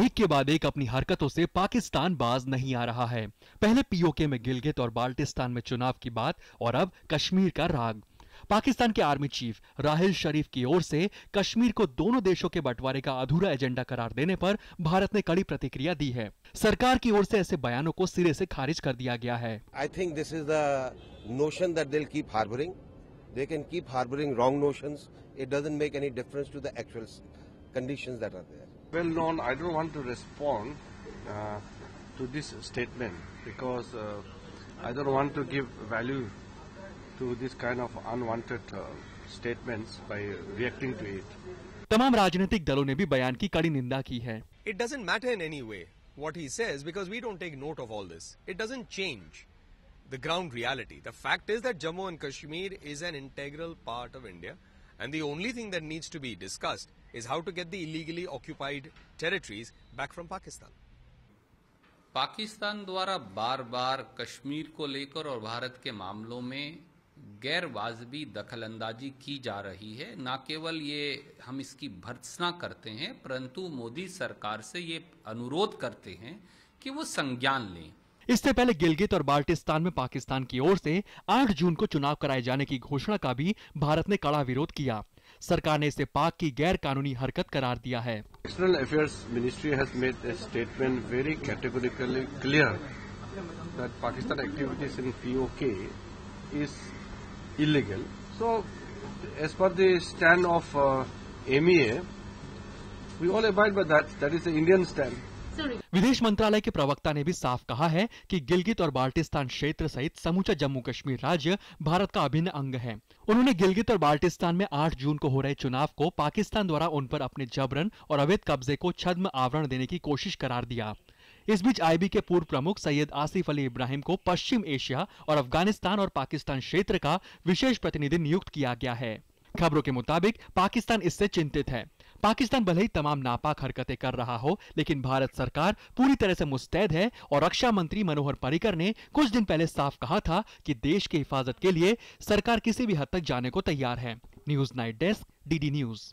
एक के बाद एक अपनी हरकतों से पाकिस्तान बाज नहीं आ रहा है पहले पीओके में गिलगित और बाल्टिस्तान में चुनाव की बात और अब कश्मीर का राग पाकिस्तान के आर्मी चीफ राहिल शरीफ की ओर से कश्मीर को दोनों देशों के बंटवारे का अधूरा एजेंडा करार देने पर भारत ने कड़ी प्रतिक्रिया दी है सरकार की ओर से ऐसे बयानों को सिरे से खारिज कर दिया गया है I think this is the notion that दिल harbouring well known. I don't want to respond uh, to this statement because uh, I don't want to give value to this kind of unwanted uh, statements by reacting to it. तमाम राजनीतिक दलों ने भी बयान की कड़ी निंदा की है It doesn't matter in any way what he says because we don't take note of all this. It doesn't change the ground reality. The fact is that Jammu and Kashmir is an integral part of India. And the only thing that needs to be discussed is how to get the illegally occupied territories back from Pakistan. Pakistan द्वारा बार बार कश्मीर को लेकर और भारत के मामलों में गैर वाजबी दखलंदाजी की जा रही है ना केवल ये हम इसकी भर्त्सना करते हैं परंतु मोदी सरकार से ये अनुरोध करते हैं कि वो संज्ञान लें इससे पहले गिलगित और बाल्टिस्तान में पाकिस्तान की ओर से 8 जून को चुनाव कराए जाने की घोषणा का भी भारत ने कड़ा विरोध किया सरकार ने इसे पाक की गैर कानूनी हरकत करार दिया है external affairs ministry has made a statement very categorically clear that Pakistan activities in POK is illegal. So, as per the stand of uh, MEA, we all abide by that That is the Indian stand. विदेश मंत्रालय के प्रवक्ता ने भी साफ कहा है कि गिलगित और बाल्टिस्तान क्षेत्र सहित समूचा जम्मू कश्मीर राज्य भारत का अभिन्न अंग है उन्होंने गिलगित और बाल्टिस्तान में 8 जून को हो रहे चुनाव को पाकिस्तान द्वारा उन पर अपने जबरन और अवैध कब्जे को छद्म आवरण देने की कोशिश करार दिया इस बीच आईबी के पूर्व प्रमुख सैयद आसिफ अली इब्राहिम को पश्चिम एशिया और अफगानिस्तान और पाकिस्तान क्षेत्र का विशेष प्रतिनिधि नियुक्त किया गया है खबरों के मुताबिक पाकिस्तान इससे चिंतित है पाकिस्तान भले ही तमाम नापाक हरकतें कर रहा हो लेकिन भारत सरकार पूरी तरह से मुस्तैद है और रक्षा मंत्री मनोहर पर्रिकर ने कुछ दिन पहले साफ कहा था कि देश की हिफाजत के लिए सरकार किसी भी हद तक जाने को तैयार है news night desk DD news